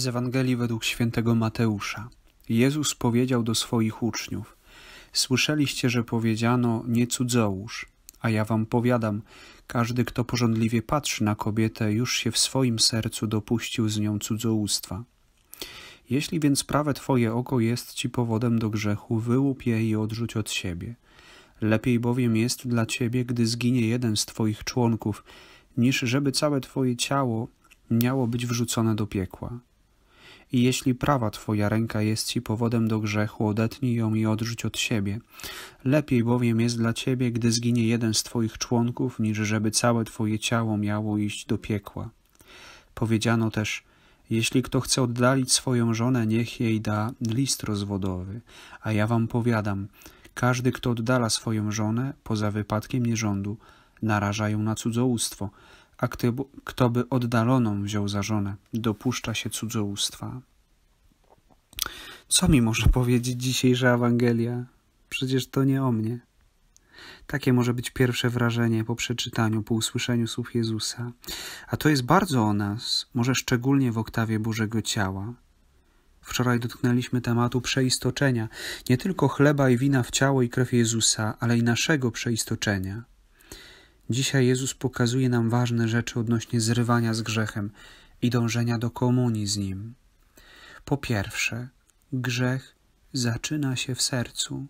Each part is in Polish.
Z Ewangelii według świętego Mateusza. Jezus powiedział do swoich uczniów: Słyszeliście, że powiedziano nie cudzołóż, a ja wam powiadam, każdy, kto porządliwie patrzy na kobietę, już się w swoim sercu dopuścił z nią cudzołóstwa. Jeśli więc prawe twoje oko jest ci powodem do grzechu, wyłup je i odrzuć od siebie. Lepiej bowiem jest dla ciebie, gdy zginie jeden z twoich członków, niż żeby całe twoje ciało miało być wrzucone do piekła. I jeśli prawa Twoja ręka jest Ci powodem do grzechu, odetnij ją i odrzuć od siebie. Lepiej bowiem jest dla Ciebie, gdy zginie jeden z Twoich członków, niż żeby całe Twoje ciało miało iść do piekła. Powiedziano też, jeśli kto chce oddalić swoją żonę, niech jej da list rozwodowy. A ja wam powiadam, każdy, kto oddala swoją żonę, poza wypadkiem nierządu, naraża ją na cudzołóstwo, a kto by oddaloną wziął za żonę, dopuszcza się cudzołóstwa. Co mi może powiedzieć dzisiejsza Ewangelia? Przecież to nie o mnie. Takie może być pierwsze wrażenie po przeczytaniu, po usłyszeniu słów Jezusa. A to jest bardzo o nas, może szczególnie w oktawie Bożego Ciała. Wczoraj dotknęliśmy tematu przeistoczenia, nie tylko chleba i wina w ciało i krew Jezusa, ale i naszego przeistoczenia. Dzisiaj Jezus pokazuje nam ważne rzeczy odnośnie zrywania z grzechem i dążenia do komunii z Nim. Po pierwsze, grzech zaczyna się w sercu.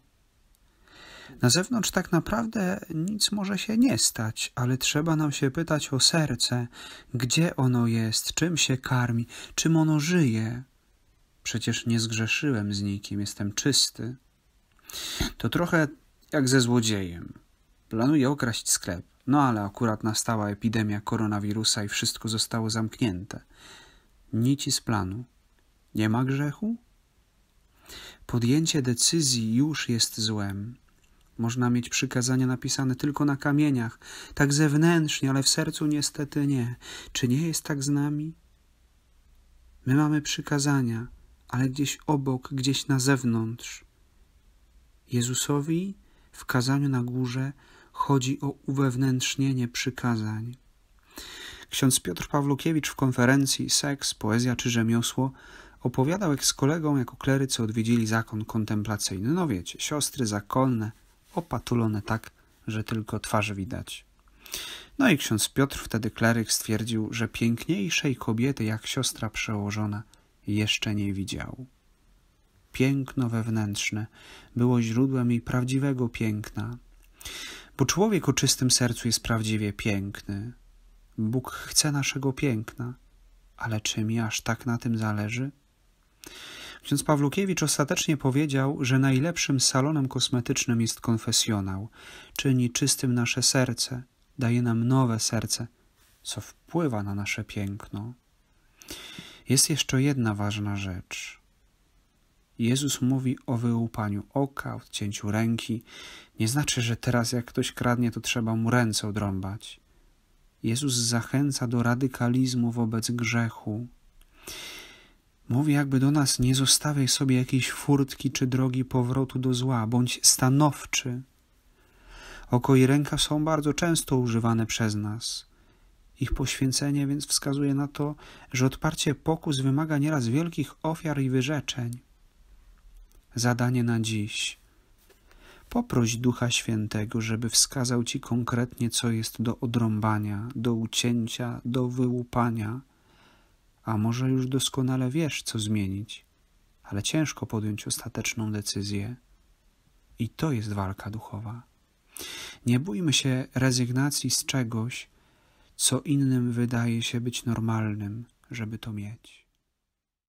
Na zewnątrz tak naprawdę nic może się nie stać, ale trzeba nam się pytać o serce, gdzie ono jest, czym się karmi, czym ono żyje. Przecież nie zgrzeszyłem z nikim, jestem czysty. To trochę jak ze złodziejem. Planuje okraść sklep, no ale akurat nastała epidemia koronawirusa i wszystko zostało zamknięte. Nici z planu. Nie ma grzechu? Podjęcie decyzji już jest złem. Można mieć przykazania napisane tylko na kamieniach, tak zewnętrznie, ale w sercu niestety nie. Czy nie jest tak z nami? My mamy przykazania, ale gdzieś obok, gdzieś na zewnątrz. Jezusowi w kazaniu na górze chodzi o uwewnętrznienie przykazań. Ksiądz Piotr Pawlukiewicz w konferencji Seks, Poezja czy Rzemiosło opowiadał, jak z kolegą jako klerycy odwiedzili zakon kontemplacyjny. No wiecie, siostry zakonne, opatulone tak, że tylko twarz widać. No i ksiądz Piotr, wtedy kleryk, stwierdził, że piękniejszej kobiety jak siostra przełożona jeszcze nie widział. Piękno wewnętrzne było źródłem jej prawdziwego piękna, bo człowiek o czystym sercu jest prawdziwie piękny. Bóg chce naszego piękna, ale czy mi aż tak na tym zależy? Ksiądz Pawlukiewicz ostatecznie powiedział, że najlepszym salonem kosmetycznym jest konfesjonał. Czyni czystym nasze serce, daje nam nowe serce, co wpływa na nasze piękno. Jest jeszcze jedna ważna rzecz. Jezus mówi o wyłupaniu oka, odcięciu ręki. Nie znaczy, że teraz jak ktoś kradnie, to trzeba mu ręce odrąbać. Jezus zachęca do radykalizmu wobec grzechu. Mówi jakby do nas, nie zostawiaj sobie jakiejś furtki czy drogi powrotu do zła, bądź stanowczy. Oko i ręka są bardzo często używane przez nas. Ich poświęcenie więc wskazuje na to, że odparcie pokus wymaga nieraz wielkich ofiar i wyrzeczeń zadanie na dziś. Poproś Ducha Świętego, żeby wskazał ci konkretnie, co jest do odrąbania, do ucięcia, do wyłupania. A może już doskonale wiesz, co zmienić, ale ciężko podjąć ostateczną decyzję. I to jest walka duchowa. Nie bójmy się rezygnacji z czegoś, co innym wydaje się być normalnym, żeby to mieć.